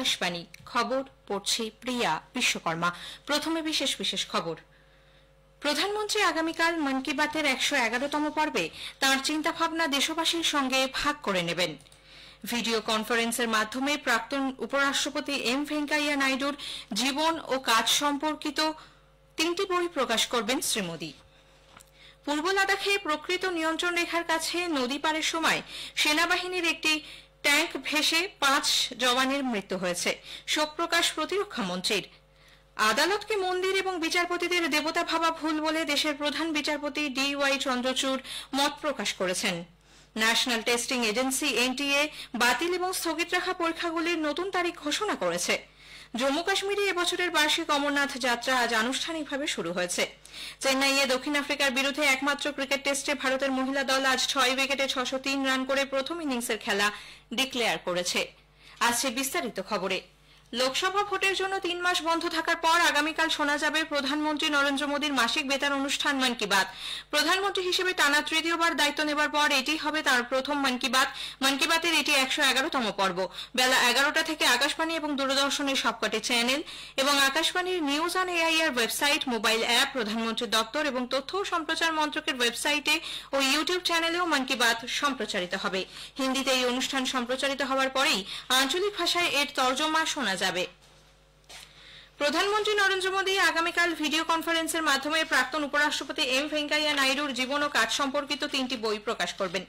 আকাশবাণী খবর পড়ছে প্রিয়া বিশ্বকর্মা প্রথমে বিশেষ বিশেষ খবর প্রধানমন্ত্রী আগামীকাল মন কি বাতের একশো এগারোতম পর্বে তাঁর চিন্তাভাবনা দেশবাসীর সঙ্গে ভাগ করে নেবেন ভিডিও কনফারেন্সের মাধ্যমে প্রাক্তন উপরাষ্ট্রপতি এম ভেঙ্কাইয়া নাইডুর জীবন ও কাজ সম্পর্কিত তিনটি বই প্রকাশ করবেন শ্রী মোদী পূর্ব লাদাখে প্রকৃত নিয়ন্ত্রণ রেখার কাছে নদী পারের সময় সেনাবাহিনীর একটি ট্যাঙ্ক ভেসে পাঁচ জওয়ানের মৃত্যু হয়েছে শোক প্রকাশ প্রতিরক্ষা মন্ত্রীর আদালতকে মন্দির এবং বিচারপতিদের দেবতা ভাবা ভুল বলে দেশের প্রধান বিচারপতি ডি ওয়াই চন্দ্রচূড় মত প্রকাশ করেছেন ন্যাশনাল টেস্টিং এজেন্সি এনটিএ বাতিল এবং স্থগিত রাখা পরীক্ষাগুলির নতুন তারিখ ঘোষণা করেছে জম্মু কাশ্মীরে এবছরের বার্ষিক অমরনাথ যাত্রা আজ আনুষ্ঠানিকভাবে শুরু হয়েছে চেন্নাইয়ে দক্ষিণ আফ্রিকার বিরুদ্ধে একমাত্র ক্রিকেট টেস্টে ভারতের মহিলা দল আজ ছয় উইকেটে ছশো রান করে প্রথম ইনিংসের খেলা ডিক্লেয়ার করেছে আসছে বিস্তারিত খবরে লোকসভা ভোটের জন্য তিন মাস বন্ধ থাকার পর আগামীকাল শোনা যাবে প্রধানমন্ত্রী নরেন্দ্র মোদীর মাসিক বেতার অনুষ্ঠান মন কি বাত প্রধানমন্ত্রী হিসেবে টানা তৃতীয়বার দায়িত্ব নেবার পর এটি হবে তার প্রথম মন কি বাত মন কি বাতের এটি একশো এগারোতম পর্ব বেলা এগারোটা থেকে আকাশবাণী এবং দূরদর্শনের সবকটি চ্যানেল এবং আকাশবাণীর news on AIR website mobile app প্রধানমন্ত্রীর দপ্তর এবং তথ্য ও সম্প্রচার মন্ত্রকের ওয়েবসাইটে ও ইউটিউব চ্যানেলেও মন কি বাত সম্প্রচারিত হবে হিন্দিতে এই অনুষ্ঠান সম্প্রচারিত হওয়ার পরেই আঞ্চলিক ভাষায় এর তর্জমা শোনা যাবে প্রধানমন্ত্রী নরেন্দ্র মোদী আগামীকাল ভিডিও কনফারেন্সের মাধ্যমে প্রাক্তন উপরাষ্ট্রপতি এম ভেঙ্কাইয়া নাইডুর জীবন ও কাজ সম্পর্কিত তিনটি বই প্রকাশ করবেন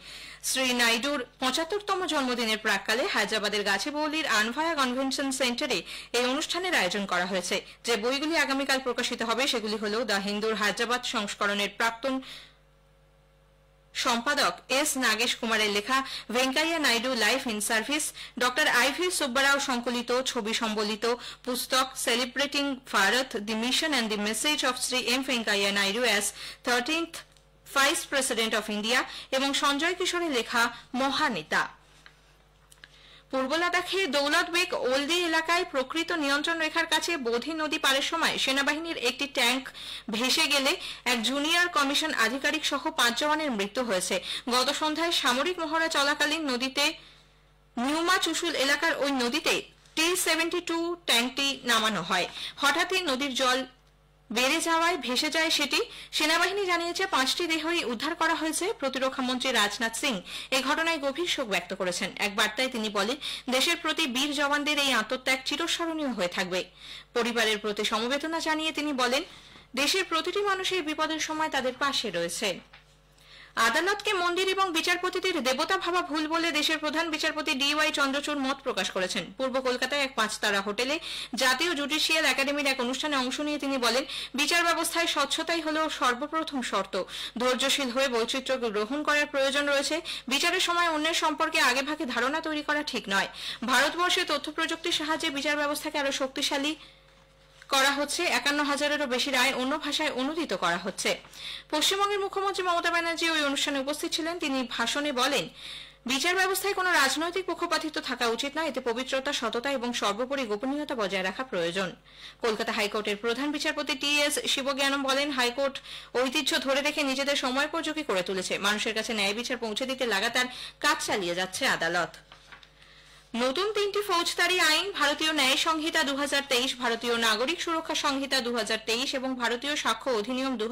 শ্রী নাইডুর পঁচাত্তরতম জন্মদিনের প্রাককালে হায়দ্রাবাদের গাছেবৌলির আনভায়া কনভেনশন সেন্টারে এই অনুষ্ঠানের আয়োজন করা হয়েছে যে বইগুলি আগামীকাল প্রকাশিত হবে সেগুলি হল দ্য হিন্দুর হায়দ্রাবাদ সংস্করণের প্রাক্তন সম্পাদক এস নাগেশ কুমারের লেখা Venkaiah Naidu life in service ড ভি সুব্বারাও সংকলিত ছবি সম্বলিত পুস্তক celebrating Bharat the mission and the message of Shri M Venkaiah Naidu as thirteenth vice president of India এবং সঞ্জয় কিশোরের লেখা মহানেতা পূর্ব দৌলত বেগ ওলদি এলাকায় প্রকৃত নিয়ন্ত্রণ রেখার কাছে বোধি নদী পারের সময় সেনাবাহিনীর একটি ট্যাঙ্ক ভেসে গেলে এক জুনিয়র কমিশন আধিকারিক সহ পাঁচ জওয়ানের মৃত্যু হয়েছে গত সন্ধ্যায় সামরিক মহড়া চলাকালীন নদীতে নিউমা চুশুল এলাকার ওই নদীতে টি সেভেন্টি টু ট্যাঙ্কটি নামানো হয় হঠাৎই নদীর জল বেড়ে যাওয়ায় ভেসে যায় সেটি সেনাবাহিনী জানিয়েছে পাঁচটি দেহই উদ্ধার করা হয়েছে প্রতিরক্ষা মন্ত্রী রাজনাথ সিং এ ঘটনায় গভীর শোক ব্যক্ত করেছেন এক বার্তায় তিনি বলেন দেশের প্রতি বীর জওয়ানদের এই আত্মত্যাগ চিরস্মরণীয় হয়ে থাকবে পরিবারের প্রতি সমবেদনা জানিয়ে তিনি বলেন দেশের প্রতিটি মানুষের বিপদের সময় তাদের পাশে রয়েছে আদালতকে মন্দির এবং বিচারপতিদের দেবতা ভাবা ভুল বলে দেশের প্রধান বিচারপতি ডি ওয়াই চন্দ্রচূড় মত প্রকাশ করেছেন পূর্ব কলকাতায় এক পাঁচতারা হোটেলে জাতীয় জুডিশিয়াল একাডেমির এক অনুষ্ঠানে অংশ নিয়ে তিনি বলেন বিচার ব্যবস্থায় স্বচ্ছতাই হল সর্বপ্রথম শর্ত ধৈর্যশীল হয়ে বৈচিত্র্য গ্রহণ করার প্রয়োজন রয়েছে বিচারের সময় অন্যের সম্পর্কে আগেভাগে ধারণা তৈরি করা ঠিক নয় ভারতবর্ষে তথ্য প্রযুক্তির সাহায্যে বিচার ব্যবস্থাকে আরও শক্তিশালী করা হচ্ছে একান্ন হাজারেরও বেশি রায় অন্য ভাষায় অনুদিত করা হচ্ছে পশ্চিমবঙ্গের মুখ্যমন্ত্রী মমতা ব্যানার্জি ওই অনুষ্ঠানে উপস্থিত ছিলেন তিনি ভাষণে বলেন বিচার ব্যবস্থায় কোনো রাজনৈতিক পক্ষপাতিত্ব থাকা উচিত নয় এতে পবিত্রতা সততা এবং সর্বোপরি গোপনীয়তা বজায় রাখা প্রয়োজন কলকাতা হাইকোর্টের প্রধান বিচারপতি টি এস শিবজ্ঞানম বলেন হাইকোর্ট ঐতিহ্য ধরে রেখে নিজেদের সময়োপযোগী করে তুলেছে মানুষের কাছে ন্যায় বিচার পৌঁছে দিতে লাগাতার কাজ চালিয়ে যাচ্ছে আদালত নতুন তিনটি ফৌজদারি আইন ভারতীয় ন্যায় সংহিতা দু ভারতীয় নাগরিক সুরক্ষা সংহিতা দু এবং ভারতীয় সাক্ষ্য অধিনিয়ম দু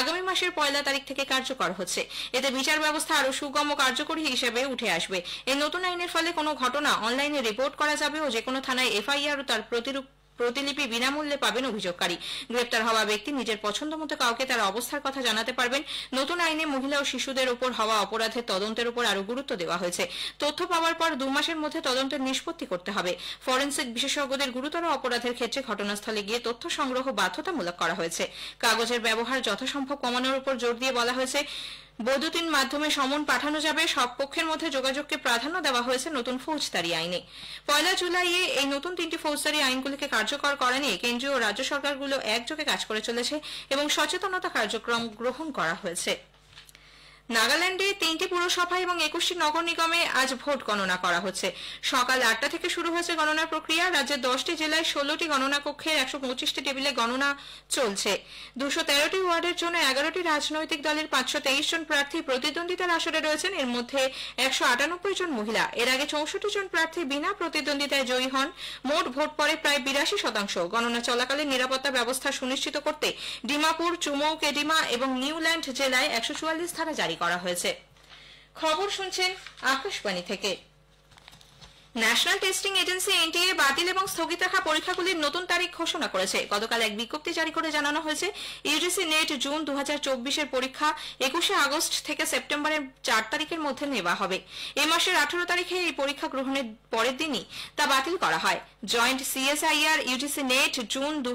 আগামী মাসের পয়লা তারিখ থেকে কার্যকর হচ্ছে এতে বিচার ব্যবস্থা আরও সুগম ও কার্যকরী হিসেবে উঠে আসবে এই নতুন আইনের ফলে কোনো ঘটনা অনলাইনে রিপোর্ট করা যাবে ও যে কোনো থানায় এফআইআর ও তার প্রতিরূপ প্রতিলিপি বিনামূল্যে পাবেন অভিযোগকারী গ্রেপ্তার হওয়া ব্যক্তি নিজের পছন্দ মতো কাউকে তার অবস্থার কথা জানাতে পারবেন নতুন আইনে মহিলা ও শিশুদের উপর হওয়া অপরাধের তদন্তের উপর আরও গুরুত্ব দেওয়া হয়েছে তথ্য পাওয়ার পর দু মাসের মধ্যে তদন্তের নিষ্পত্তি করতে হবে ফরেন্সিক বিশেষজ্ঞদের গুরুতর অপরাধের ক্ষেত্রে ঘটনাস্থলে গিয়ে তথ্য সংগ্রহ বাধ্যতামূলক করা হয়েছে কাগজের ব্যবহার যথাসম্ভব কমানোর উপর জোর দিয়ে বলা হয়েছে বৈদ্যুতিন মাধ্যমে সমন পাঠানো যাবে সব পক্ষের মধ্যে যোগাযোগকে প্রাধান্য দেওয়া হয়েছে নতুন ফৌজদারি আইনে পয়লা জুলাইয়ে এই নতুন তিনটি ফৌজদারি আইনগুলিকে কার্যকর করা নিয়ে কেন্দ্রীয় ও রাজ্য সরকারগুলো একযোগে কাজ করে চলেছে এবং সচেতনতা কার্যক্রম গ্রহণ করা হয়েছে নাগাল্যান্ডে তিনটি পুরসভা এবং একুশটি নগর নিগমে আজ ভোট গণনা করা হচ্ছে সকাল আটটা থেকে শুরু হয়েছে গণনা প্রক্রিয়া রাজ্যের দশটি জেলায় ষোলোটি গণনা কক্ষের একশো পঁচিশটি টেবিলে গণনা চলছে দুশো তেরোটি ওয়ার্ডের জন্য এগারোটি রাজনৈতিক দলের পাঁচশো তেইশ জন প্রার্থী প্রতিদ্বন্দ্বিতার আসরে রয়েছেন এর মধ্যে একশো আটানব্বই জন মহিলা এর আগে চৌষট্টি জন প্রার্থী বিনা প্রতিদ্বন্দ্বিতায় জয়ী হন মোট ভোট পড়ে প্রায় বিরাশি শতাংশ গণনা চলাকালে নিরাপত্তা ব্যবস্থা সুনিশ্চিত করতে ডিমাপুর চুমৌ কেডিমা এবং নিউল্যান্ড জেলায় একশো চুয়াল্লিশ থানা জারি জারি করা হয়েছে খবর শুনছেন আকাশবাণী থেকে ন্যাশনাল টেস্টিং এজেন্সি এনটিএ বাতিল এবং স্থগিত রাখা পরীক্ষাগুলির নতুন তারিখ ঘোষণা করেছে গতকাল এক বিজ্ঞপ্তি জারি করে জানানো হয়েছে ইউজিসি নেট জুন দু এর পরীক্ষা একুশে আগস্ট থেকে সেপ্টেম্বরের চার তারিখের মধ্যে নেওয়া হবে এ মাসের আঠারো তারিখে এই পরীক্ষা গ্রহণের পরের দিনই তা বাতিল করা হয় joint CSIR UGC NET June দু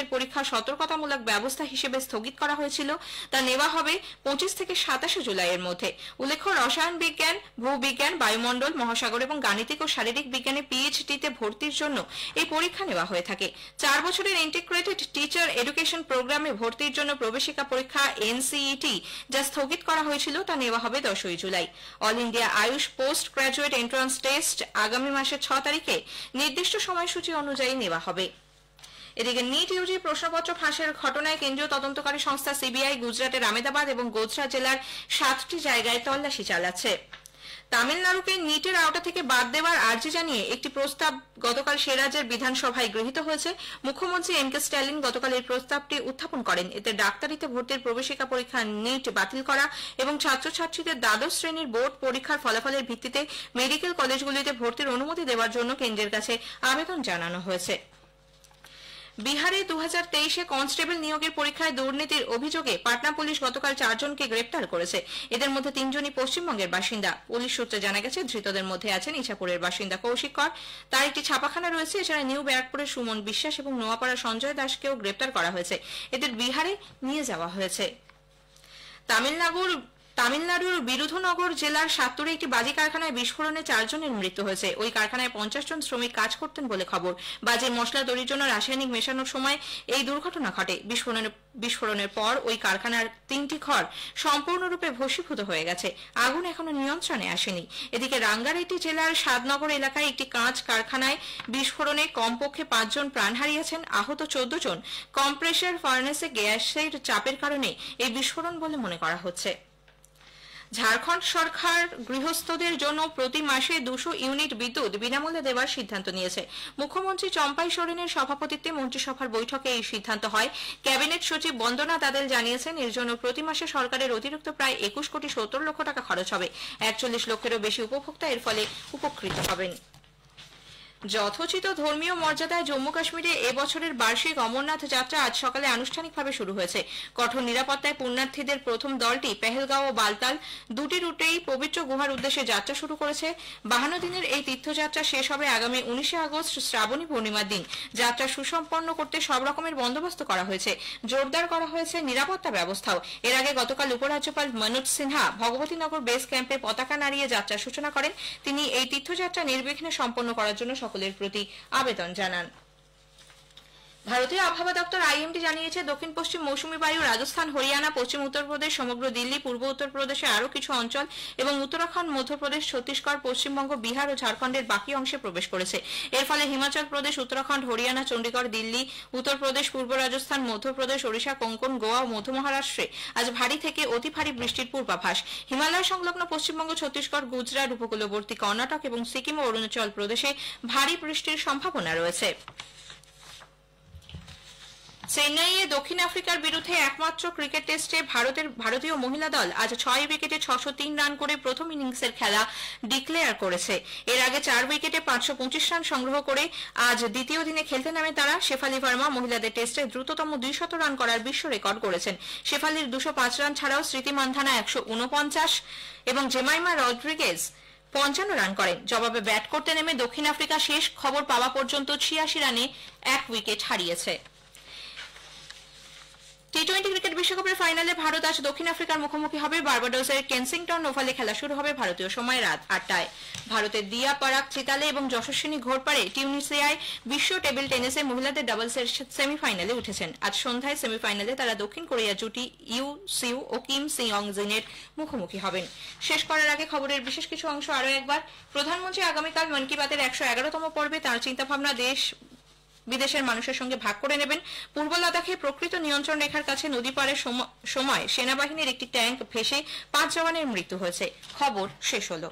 এর পরীক্ষা সতর্কতামূলক ব্যবস্থা হিসেবে স্থগিত করা হয়েছিল তা নেওয়া হবে পঁচিশ থেকে সাতাশে জুলাইয়ের মধ্যে উল্লেখ্য রসায়ন বিজ্ঞান ভূবিজ্ঞান বায়ুমণ্ডল মহাসাগর এবং গাণিতিক ও শারীরিক বিজ্ঞানে পিএইচডিতে ভর্তির জন্য এই পরীক্ষা নেওয়া হয়ে থাকে চার বছরের ইন্টিগ্রেটেড টিচার এডুকেশন প্রোগ্রামে ভর্তির জন্য প্রবেশিকা পরীক্ষা এনসিইটি e যা স্থগিত করা হয়েছিল তা নেওয়া হবে দশই জুলাই all India AYUSH post graduate entrance test আগামী মাসের ছ তারিখে নির্দিষ্ট সময়সূচি অনুযায়ী নেওয়া হবে এদিকে নিট ইউজি প্রশ্নপত্র ফাঁসের ঘটনায় কেন্দ্রীয় তদন্তকারী সংস্থা সিবিআই গুজরাটের আমেদাবাদ এবং গোজরা জেলার সাতটি জায়গায় তল্লাশি চালাচ্ছে তামিলনাড়ুকে নিটের আওতা থেকে বাদ দেওয়ার আর্জি জানিয়ে একটি প্রস্তাব গতকাল সে রাজ্যের বিধানসভায় গৃহীত হয়েছে মুখ্যমন্ত্রী এম কে স্ট্যালিন গতকাল এই প্রস্তাবটি উত্থাপন করেন এতে ডাক্তারিতে ভর্তির প্রবেশিকা পরীক্ষা নিট বাতিল করা এবং ছাত্রছাত্রীদের দ্বাদশ শ্রেণীর বোর্ড পরীক্ষার ফলাফলের ভিত্তিতে মেডিকেল কলেজগুলিতে ভর্তির অনুমতি দেওয়ার জন্য কেন্দ্রের কাছে আবেদন জানানো হয়েছে বিহারে দু হাজার তেইশে কনস্টেবল নিয়োগের পরীক্ষায় দুর্নীতির অভিযোগে পাটনা পুলিশ গতকাল চারজনকে গ্রেপ্তার করেছে এদের মধ্যে তিনজনই পশ্চিমবঙ্গের বাসিন্দা পুলিশ সূত্রে জানা গেছে ধৃতদের মধ্যে আছেন ইছাপুরের বাসিন্দা কৌশিক কর তার একটি ছাপাখানা রয়েছে এছাড়া নিউ ব্যারাকপুরের সুমন বিশ্বাস এবং নোয়াপাড়া সঞ্জয় দাসকেও গ্রেপ্তার করা হয়েছে এদের বিহারে নিয়ে যাওয়া হয়েছে তামিলনাড়ুর তামিলনাড়ুর বিরুধুনগর জেলার সাত্তুরে একটি বাজি কারখানায় বিস্ফোরণে চারজনের মৃত্যু হয়েছে ওই কারখানায় পঞ্চাশ জন শ্রমিক কাজ করতেন বলে খবর বাজে মশলা তৈরির জন্য রাসায়নিক মেশানোর সময় এই দুর্ঘটনা ঘটে বিস্ফোরণের বিস্ফোরণের পর ওই কারখানার তিনটি ঘর সম্পূর্ণরূপে ভস্মীভূত হয়ে গেছে আগুন এখনো নিয়ন্ত্রণে আসেনি এদিকে রাঙ্গারেড্ডি জেলার সাদনগর এলাকায় একটি কাঁচ কারখানায় বিস্ফোরণে কমপক্ষে পাঁচজন প্রাণ হারিয়েছেন আহত চোদ্দ জন কম্প্রেসার ফার্নেসে গ্যাসের চাপের কারণে এই বিস্ফোরণ বলে মনে করা হচ্ছে ঝাড়খণ্ড সরকার গৃহস্থদের জন্য প্রতি মাসে দুশো ইউনিট বিদ্যুৎ বিনামূল্যে দেওয়ার সিদ্ধান্ত নিয়েছে মুখ্যমন্ত্রী চম্পাই সোরেনের সভাপতিত্বে মন্ত্রিসভার বৈঠকে এই সিদ্ধান্ত হয় ক্যাবিনেট সচিব বন্দনা দাদেল জানিয়েছেন এর জন্য প্রতি মাসে সরকারের অতিরিক্ত প্রায় একুশ কোটি সত্তর লক্ষ টাকা খরচ হবে একচল্লিশ লক্ষেরও বেশি উপভোক্তা এর ফলে উপকৃত হবেন যথোচিত ধর্মীয় মর্যাদায় জম্মু কাশ্মীরে এবছরের বার্ষিক অমরনাথ যাত্রা আজ সকালে আনুষ্ঠানিকভাবে শুরু হয়েছে কঠোর নিরাপত্তায় পুণ্যার্থীদের প্রথম দলটি পেহেলগাঁও ও বালতাল দুটি রুটেই পবিত্র গুহার উদ্দেশ্যে যাত্রা শুরু করেছে বাহান্ন দিনের এই তীর্থযাত্রা শেষ হবে আগামী উনিশে আগস্ট শ্রাবণী পূর্ণিমার দিন যাত্রা সুসম্পন্ন করতে সব রকমের বন্দোবস্ত করা হয়েছে জোরদার করা হয়েছে নিরাপত্তা ব্যবস্থাও এর আগে গতকাল উপরাজ্যপাল মনোজ সিনহা ভগবতীনগর বেস ক্যাম্পে পতাকা নাড়িয়ে যাত্রার সূচনা করেন তিনি এই তীর্থযাত্রা নির্বিঘ্নে সম্পন্ন করার জন্য সকলের প্রতি আবেদন জানান ভারতীয় আবহাওয়া দপ্তর আইএমডি জানিয়েছে দক্ষিণ পশ্চিম মৌসুমী বায়ু রাজস্থান হরিয়ানা পশ্চিম উত্তরপ্রদেশ সমগ্র দিল্লি পূর্ব উত্তরপ্রদেশের আরও কিছু অঞ্চল এবং উত্তরাখণ্ড মধ্যপ্রদেশ ছত্তিশগড় পশ্চিমবঙ্গ বিহার ও ঝাড়খণ্ডের বাকি অংশে প্রবেশ করেছে এর ফলে হিমাচল প্রদেশ উত্তরাখণ্ড হরিয়ানা চণ্ডীগড় দিল্লি উত্তরপ্রদেশ পূর্ব রাজস্থান মধ্যপ্রদেশ ওড়িশা কোঙ্কন গোয়া ও মধ্য মহারাষ্ট্রে আজ ভারী থেকে অতি ভারী বৃষ্টির পূর্বাভাস হিমালয় সংলগ্ন পশ্চিমবঙ্গ ছত্তিশগড় গুজরাট উপকূলবর্তী কর্ণাটক এবং সিকিম ও অরুণাচল প্রদেশে ভারী বৃষ্টির সম্ভাবনা রয়েছে চেন্নাইয়ে দক্ষিণ আফ্রিকার বিরুদ্ধে একমাত্র ক্রিকেট টেস্টে ভারতের ভারতীয় মহিলা দল আজ ছয় উইকেটে ছশো তিন রান করে প্রথম ইনিংসের খেলা ডিক্লেয়ার করেছে এর আগে চার উইকেটে পাঁচশো পঁচিশ রান সংগ্রহ করে আজ দ্বিতীয় দিনে খেলতে নামে তারা শেফালি ভার্মা মহিলাদের টেস্টে দ্রুততম দুইশত রান করার বিশ্ব রেকর্ড করেছেন শেফালির দুশো পাঁচ রান ছাড়াও স্মৃতি মান্ধানা একশো উনপঞ্চাশ এবং জেমাইমা রড্রিগেজ পঞ্চান্ন রান করেন জবাবে ব্যাট করতে নেমে দক্ষিণ আফ্রিকা শেষ খবর পাওয়া পর্যন্ত ছিয়াশি রানে এক উইকেট হারিয়েছে টি টোয়েন্টি ক্রিকেট বিশ্বকাপের ফাইনালে ভারত আজ দক্ষিণ আফ্রিকার মুখোমুখি হবে বার্বাডোসের কেনসিংটন ওভালে খেলা শুরু হবে ভারতীয় সময় রাত আটটায় ভারতের দিয়া পারাক চিতালে এবং যশস্বিনী ঘোরপাড়ে টিউনিসিয়ায় বিশ্ব টেবিল টেনিসে মহিলাদের ডাবলসের সেমিফাইনালে উঠেছেন আজ সন্ধ্যায় সেমিফাইনালে তারা দক্ষিণ কোরিয়া জুটি ইউ সিউ ও কিম সিয়ং জিনের মুখোমুখি হবেন শেষ করার আগে খবরের বিশেষ কিছু অংশ আরও একবার প্রধানমন্ত্রী আগামীকাল মন কি বাতের একশো এগারোতম পর্বে তাঁর চিন্তাভাবনা দেশ বিদেশের মানুষের সঙ্গে ভাগ করে নেবেন পূর্ব লাদাখে প্রকৃত নিয়ন্ত্রণ রেখার কাছে নদী পাড়ের সময় সেনাবাহিনীর একটি ট্যাঙ্ক ভেসে পাঁচ জওয়ানের মৃত্যু হয়েছে খবর শেষ হলো